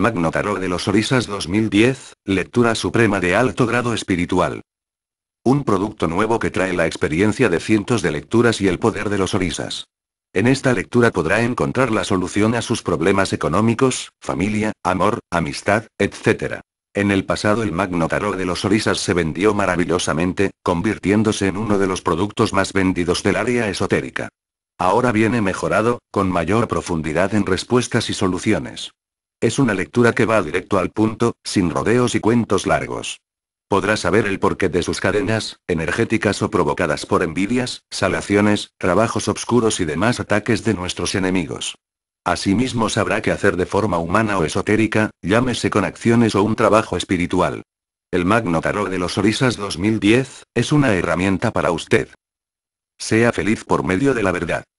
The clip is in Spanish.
Magno Tarot de los Orisas 2010, lectura suprema de alto grado espiritual. Un producto nuevo que trae la experiencia de cientos de lecturas y el poder de los Orisas. En esta lectura podrá encontrar la solución a sus problemas económicos, familia, amor, amistad, etc. En el pasado el Magno Tarot de los Orisas se vendió maravillosamente, convirtiéndose en uno de los productos más vendidos del área esotérica. Ahora viene mejorado, con mayor profundidad en respuestas y soluciones. Es una lectura que va directo al punto, sin rodeos y cuentos largos. Podrá saber el porqué de sus cadenas, energéticas o provocadas por envidias, salaciones, trabajos oscuros y demás ataques de nuestros enemigos. Asimismo sabrá qué hacer de forma humana o esotérica, llámese con acciones o un trabajo espiritual. El Magno Tarot de los Orisas 2010, es una herramienta para usted. Sea feliz por medio de la verdad.